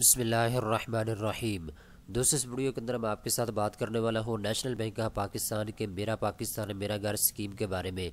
बसमीम दोस्तों इस वीडियो के अंदर मैं आपके साथ बात करने वाला हूँ नेशनल बैंक ऑफ पाकिस्तान के मेरा पाकिस्तान मेरा घर स्कीम के बारे में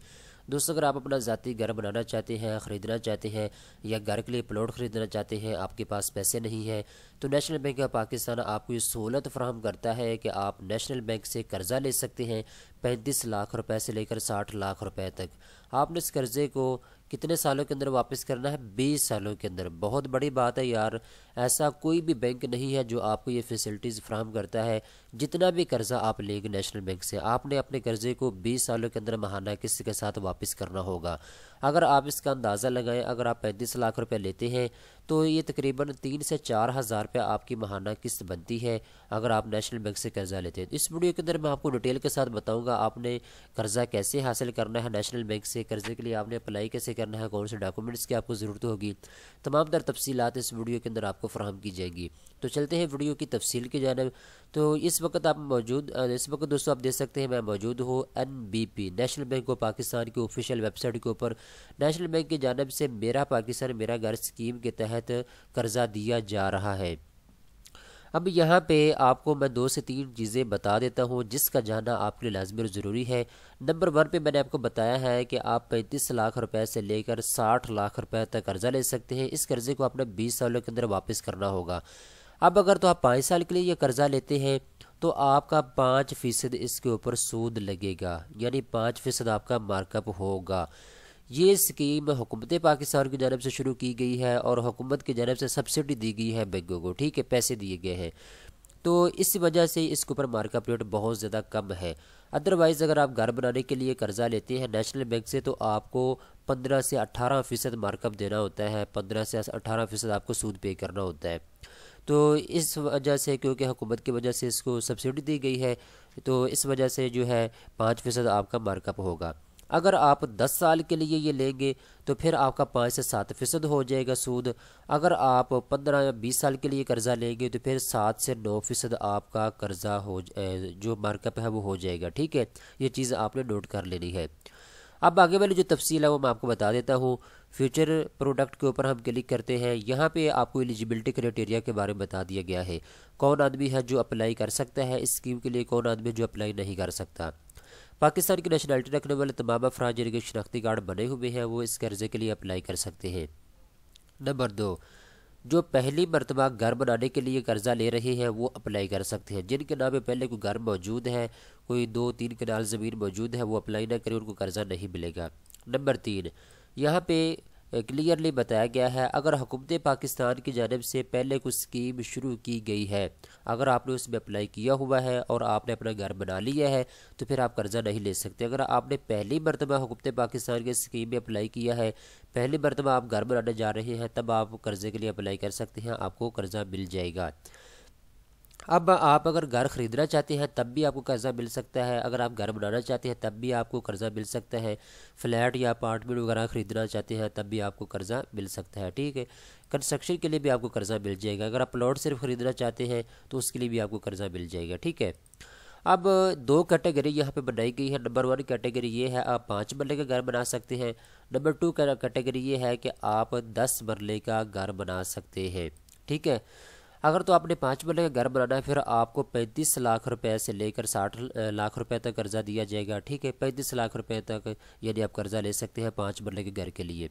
दोस्तों अगर आप अपना ज़ाती घर बनाना चाहते हैं ख़रीदना चाहते हैं या घर के लिए प्लॉट ख़रीदना चाहते हैं आपके पास पैसे नहीं हैं तो नेशनल बैंक ऑफ पाकिस्तान आपको ये सहूलत फ्राहम करता है कि आप नेशनल बैंक से कर्ज़ा ले सकते हैं पैंतीस लाख रुपए से लेकर साठ लाख रुपए तक आपने इस कर्ज़े को कितने सालों के अंदर वापस करना है बीस सालों के अंदर बहुत बड़ी बात है यार ऐसा कोई भी बैंक नहीं है जो आपको ये फैसिलिटीज़ फ्राहम करता है जितना भी कर्ज़ा आप लेंगे नेशनल बैंक से आपने अपने कर्ज़े को बीस सालों के अंदर महाना किस्त के साथ वापस करना होगा अगर आप इसका अंदाज़ा लगाएं अगर आप पैंतीस लाख रुपये लेते हैं तो ये तकरीबन तीन से चार हज़ार रुपये आपकी महाना किस्त बनती है अगर आप नेशनल बैंक से कर्ज़ा लेते हैं इस वीडियो के अंदर मैं आपको डिटेल के साथ बताऊंगा आपने कर्ज़ा कैसे हासिल करना है नेशनल बैंक से कर्ज़े के लिए आपने अप्लाई कैसे करना है कौन से डॉक्यूमेंट्स की आपको ज़रूरत होगी तमाम तर तफसीत इस वीडियो के अंदर आपको फ्राहम की जाएंगी तो चलते हैं वीडियो की तफसील की जानब तो इस वक्त आप मौजूद इस वक्त दोस्तों आप देख सकते हैं मैं मौजूद हूँ N B P national bank of Pakistan की ऑफिशियल वेबसाइट के ऊपर नेशनल बैंक की जानब से मेरा पाकिस्तान मेरा घर स्कीम के तहत कर्जा दिया जा रहा है अब यहाँ पे आपको मैं दो से तीन चीज़ें बता देता हूँ जिसका जानना आपके लिए लाजमी और ज़रूरी है नंबर वन पे मैंने आपको बताया है कि आप पैंतीस लाख रुपए से लेकर साठ लाख रुपए तक कर्ज़ा ले सकते हैं इस कर्ज़े को आपने बीस सालों के अंदर वापस करना होगा अब अगर तो आप पाँच साल के लिए यह कर्ज़ा लेते हैं तो आपका पाँच फ़ीसद इसके ऊपर सूद लगेगा यानी पाँच फ़ीसद आपका मार्कअप होगा ये स्कीम हुकूमत पाकिस्तान की जानब से शुरू की गई है और हुकूमत की जानब से सब्सिडी दी गई है बैंकों को ठीक है पैसे दिए गए हैं तो इस वजह से इसके ऊपर मार्कअप रेट बहुत ज़्यादा कम है अदरवाइज़ अगर आप घर बनाने के लिए कर्ज़ा लेते हैं नेशनल बैंक से तो आपको पंद्रह से अठारह फ़ीसद मार्कअप देना होता है पंद्रह से अठारह फ़ीसद आपको सूद पे करना होता है तो इस वजह से क्योंकि हुकूमत की वजह से इसको सब्सिडी दी गई है तो इस वजह से जो है पाँच फ़ीसद आपका मार्कअप होगा अगर आप 10 साल के लिए ये लेंगे तो फिर आपका पाँच से सात फ़ीसद हो जाएगा सूद अगर आप 15 या 20 साल के लिए कर्ज़ा लेंगे तो फिर सात से नौ फ़ीसद आपका कर्ज़ा हो जो मार्कअप है वो हो जाएगा ठीक है ये चीज़ आपने नोट कर लेनी है अब आगे वाली जो तफसील है वो मैं आपको बता देता हूँ फ्यूचर प्रोडक्ट के ऊपर हम क्लिक करते हैं यहाँ पे आपको एलिजिबिलिटी क्राइटेरिया के बारे में बता दिया गया है कौन आदमी है जो अप्लाई कर सकता है इस स्कीम के लिए कौन आदमी जो अप्लाई नहीं कर सकता पाकिस्तान की नेशनलिटी रखने वाले तमाम अफराज जिनके शनाख्ती कार्ड बने हुए हैं वो इस कर्जे के लिए अप्लाई कर सकते हैं नंबर दो जो पहली मरतबा घर बनाने के लिए कर्जा ले रहे हैं वो अप्लाई कर सकते हैं जिनके नाम में पहले कोई घर मौजूद है कोई दो तीन कनाल ज़मीन मौजूद है वो अप्लाई ना करें उनको कर्जा नहीं मिलेगा नंबर तीन यहाँ पे क्लियरली बताया गया है अगर हुकूमत पाकिस्तान की जानब से पहले कुछ स्कीम शुरू की गई है अगर आपने उसमें अप्लाई किया हुआ है और आपने अपना घर बना लिया है तो फिर आप कर्ज़ा नहीं ले सकते अगर आपने पहली मरतबा हुकूमत पाकिस्तान की स्कीम में अप्लाई किया है पहली मरतबा आप घर बनाने जा रहे हैं तब आप कर्ज़े के लिए अप्लाई कर सकते हैं आपको कर्ज़ा मिल जाएगा अब आप अगर घर ख़रीदना चाहते हैं तब भी आपको कर्ज़ा मिल सकता है अगर आप घर बनाना चाहते हैं तब भी आपको कर्ज़ा मिल सकता है फ्लैट या अपार्टमेंट वगैरह ख़रीदना चाहते हैं तब भी आपको कर्ज़ा मिल सकता है ठीक है कंस्ट्रक्शन के लिए भी आपको कर्ज़ा मिल जाएगा अगर आप प्लॉट सिर्फ ख़रीदना चाहते हैं तो उसके लिए भी आपको कर्ज़ा मिल जाएगा ठीक है अब दो कैटेगरी यहाँ पे बनाई गई है नंबर वन कैटेगरी ये है आप पाँच मरले का घर बना सकते हैं नंबर टू कैटेगरी ये है कि आप दस मरले का घर बना सकते हैं ठीक है अगर तो आपने पाँच मरले का घर बनाना है फिर आपको पैंतीस लाख रुपए से लेकर साठ लाख रुपए तक कर्जा दिया जाएगा ठीक है पैंतीस लाख रुपए तक यानी आप कर्जा ले सकते हैं पाँच मरले के घर के लिए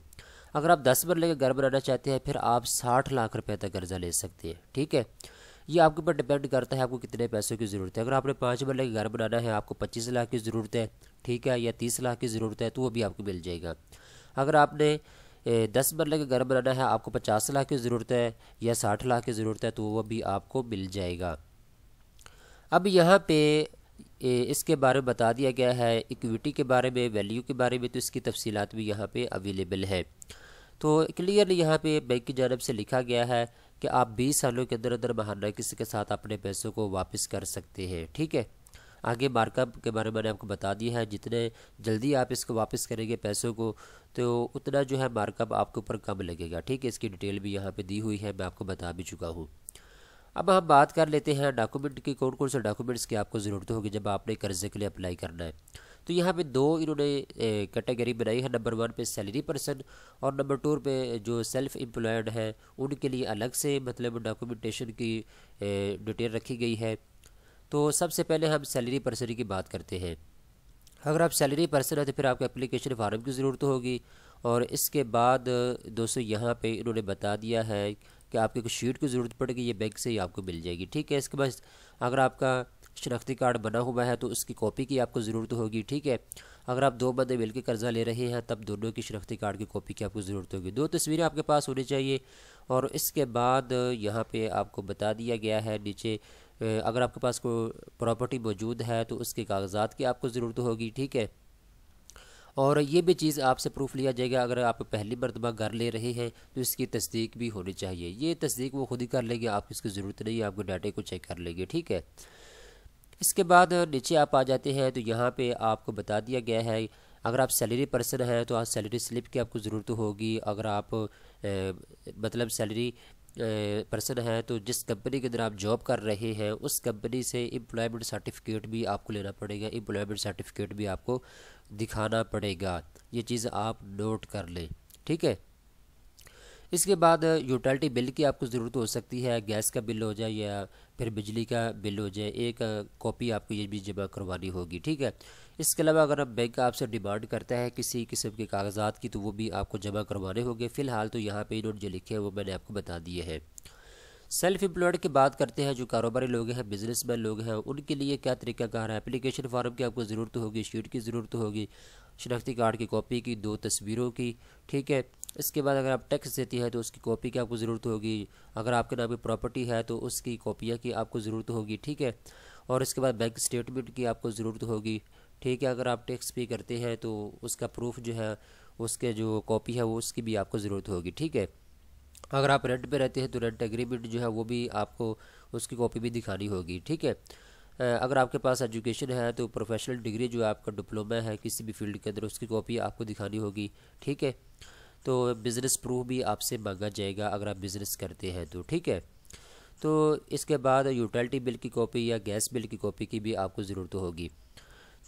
अगर आप दस मरले का घर बनाना चाहते हैं फिर आप साठ लाख रुपए तक कर्जा ले सकते हैं ठीक है ये आपके ऊपर डिपेंड करता है आपको कितने पैसों की ज़रूरत है अगर आपने पाँच मरले का घर बनाना है आपको पच्चीस लाख की ज़रूरत है ठीक है या तीस लाख की ज़रूरत है तो वो भी आपको मिल जाएगा अगर आपने दस बरले का घर बनाना है आपको पचास लाख की ज़रूरत है या साठ लाख की ज़रूरत है तो वह भी आपको मिल जाएगा अब यहाँ पे इसके बारे में बता दिया गया है इक्विटी के बारे में वैल्यू के बारे में तो इसकी तफसीत भी यहाँ पे अवेलेबल है तो क्लियरली यहाँ पे बैंक की जानब से लिखा गया है कि आप 20 सालों के अंदर अंदर महाना किसी के साथ अपने पैसों को वापस कर सकते हैं ठीक है आगे मार्कअप के बारे में आपको बता दिया है जितने जल्दी आप इसको वापस करेंगे पैसों को तो उतना जो है मार्कअप आपके ऊपर कम लगेगा ठीक है इसकी डिटेल भी यहाँ पर दी हुई है मैं आपको बता भी चुका हूँ अब हम बात कर लेते हैं डॉक्यूमेंट की कौन कौन से डॉक्यूमेंट्स की आपको ज़रूरत होगी जब आपने कर्जे के लिए अप्लाई करना है तो यहाँ पे दो इन्होंने कैटेगरी बनाई है नंबर वन पे सैलरी पर्सन और नंबर टू पे जो सेल्फ एम्प्लॉयड है उनके लिए अलग से मतलब डॉक्यूमेंटेशन की डिटेल रखी गई है तो सबसे पहले हम सैलरी परसरी की बात करते हैं अगर आप सैलरी पर्सन हैं तो फिर आपको एप्लीकेशन फार्म की ज़रूरत होगी और इसके बाद दोस्तों यहाँ पे इन्होंने बता दिया है कि आपकी कुछ शीट की ज़रूरत पड़ेगी ये बैंक से ही आपको मिल जाएगी ठीक है इसके बाद अगर आपका शनाख्ती कार्ड बना हुआ है तो उसकी कॉपी की आपको ज़रूरत होगी ठीक है अगर आप दो बंदे मिलकर कर्जा ले रहे हैं तब दोनों की शनाख्ती कार्ड की कॉपी की आपको ज़रूरत होगी दो तस्वीरें आपके पास होनी चाहिए और इसके बाद यहाँ पे आपको बता दिया गया है नीचे अगर आपके पास कोई प्रॉपर्टी मौजूद है तो उसके कागजात की आपको ज़रूरत होगी ठीक है और ये भी चीज़ आपसे प्रूफ लिया जाएगा अगर आप पहली मरतबा घर ले रहे हैं तो इसकी तस्दीक भी होनी चाहिए ये तस्दीक वो खुद ही कर लेंगे आपको इसकी ज़रूरत नहीं है आपके डाटे को चेक कर लेंगे ठीक है इसके बाद नीचे आप आ जाते हैं तो यहाँ पे आपको बता दिया गया है अगर आप सैलरी पर्सन हैं तो आप सैलरी स्लिप की आपको ज़रूरत होगी अगर आप ए, मतलब सैलरी पर्सन है तो जिस कंपनी के अंदर आप जॉब कर रहे हैं उस कंपनी से एम्प्लॉयमेंट सर्टिफिकेट भी आपको लेना पड़ेगा एम्प्लॉयमेंट सर्टिफिकेट भी आपको दिखाना पड़ेगा ये चीज़ आप नोट कर लें ठीक है इसके बाद यूटिलिटी बिल की आपको ज़रूरत हो सकती है गैस का बिल हो जाए या फिर बिजली का बिल हो जाए एक कॉपी आपको ये भी जमा करवानी होगी ठीक है इसके अलावा अगर आप बैंक आपसे डिमांड करता है किसी किस्म के कागजात की तो वो भी आपको जमा करवाने होंगे फ़िलहाल तो यहाँ पर इन्होंने जो लिखे हैं वो मैंने आपको बता दिए हैं सेल्फ एम्प्लॉयड की बात करते हैं जो कारोबारी लोग हैं बिजनेस मैन लोग हैं उनके लिए क्या तरीका कार है एप्लीकेशन फॉर्म की आपको ज़रूरत होगी शीट की ज़रूरत होगी शनाख्ती कार्ड की कॉपी की दो तस्वीरों की ठीक है इसके बाद अगर आप टैक्स देती है तो उसकी कॉपी की आपको ज़रूरत होगी अगर आपके नाम की प्रॉपर्टी है तो उसकी कॉपियाँ की आपको ज़रूरत होगी ठीक है और इसके बाद बैंक स्टेटमेंट की आपको ज़रूरत होगी ठीक है अगर आप टैक्स पे करते हैं तो उसका प्रूफ जो है उसके जो कॉपी है वो उसकी भी आपको ज़रूरत होगी ठीक है अगर आप रेंट पे रहते हैं तो रेंट एग्रीमेंट जो है वो भी आपको उसकी कॉपी भी दिखानी होगी ठीक है अगर आपके पास एजुकेशन है तो प्रोफेशनल डिग्री जो है आपका डिप्लोमा है किसी भी फील्ड के अंदर उसकी कॉपी आपको दिखानी होगी ठीक है तो बिज़नेस प्रूफ भी आपसे मांगा जाएगा अगर आप बिज़नेस करते हैं तो ठीक है तो इसके बाद यूटिलिटी बिल की कॉपी या गैस बिल की कॉपी की भी आपको ज़रूरत होगी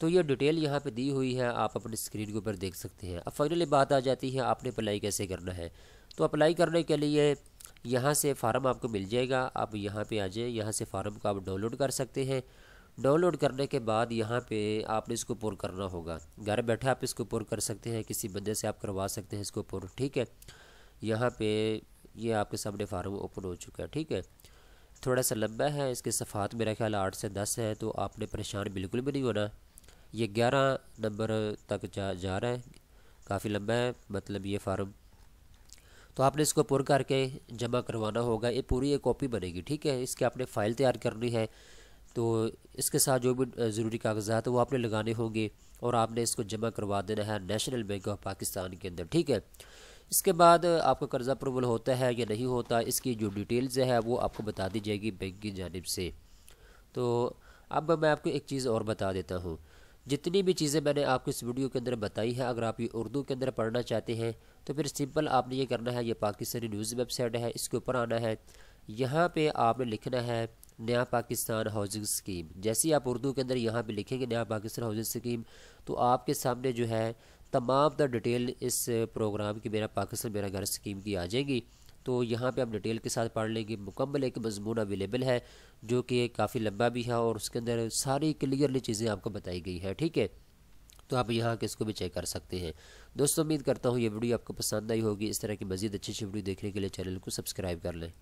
तो ये डिटेल यहाँ पे दी हुई है आप अपने स्क्रीन के ऊपर देख सकते हैं अब फाइनली बात आ जाती है आपने अप्लाई कैसे करना है तो अप्लाई करने के लिए यहाँ से फार्म आपको मिल जाएगा आप यहाँ पे आ जाए यहाँ से फार्म को आप डाउनलोड कर सकते हैं डाउनलोड करने के बाद यहाँ पे आपने इसको पुर करना होगा घर बैठे आप इसको पुर कर सकते हैं किसी बंदे से आप करवा सकते हैं इसको पुर ठीक है यहाँ पे ये आपके सामने फार्म ओपन हो चुका है ठीक है थोड़ा सा लंबा है इसके सफ़ात मेरा ख्याल आठ से दस है तो आपने परेशान बिल्कुल भी नहीं होना ये ग्यारह नंबर तक जा जा रहा है काफ़ी लंबा है मतलब ये फार्म तो आपने इसको पुर करके जमा करवाना होगा ये पूरी एक कॉपी बनेगी ठीक है इसके आपने फ़ाइल तैयार करनी है तो इसके साथ जो भी ज़रूरी कागजात है तो वो आपने लगाने होंगे और आपने इसको जमा करवा देना है नेशनल बैंक ऑफ पाकिस्तान के अंदर ठीक है इसके बाद आपका कर्ज़ अप्रूवल होता है या नहीं होता इसकी जो डिटेल्स है वो आपको बता दी जाएगी बैंक की जानब से तो अब मैं आपको एक चीज़ और बता देता हूँ जितनी भी चीज़ें मैंने आपको इस वीडियो के अंदर बताई है अगर आप ये उर्दू के अंदर पढ़ना चाहते हैं तो फिर सिंपल आपने ये करना है ये पाकिस्तानी न्यूज़ वेबसाइट है इसके ऊपर आना है यहाँ पे आपने लिखना है नया पाकिस्तान हाउसिंग स्कीम जैसे आप उर्दू के अंदर यहाँ पे लिखेंगे नया पाकिस्तान हाउसिंग स्कीम तो आपके सामने जो है तमाम तर डिटेल इस प्रोग्राम की मेरा पाकिस्तान मेरा घर स्कीम की आ जाएगी तो यहाँ पे आप डिटेल के साथ पढ़ लेंगे मुकम्मल एक मजमून अवेलेबल है जो कि काफ़ी लंबा भी है और उसके अंदर सारी क्लियरली चीज़ें आपको बताई गई है ठीक है तो आप यहाँ के इसको भी चेक कर सकते हैं दोस्तों उम्मीद करता हूँ ये वीडियो आपको पसंद आई होगी इस तरह की मज़ीद अच्छी अच्छी वीडियो देखने के लिए चैनल को सब्सक्राइब कर लें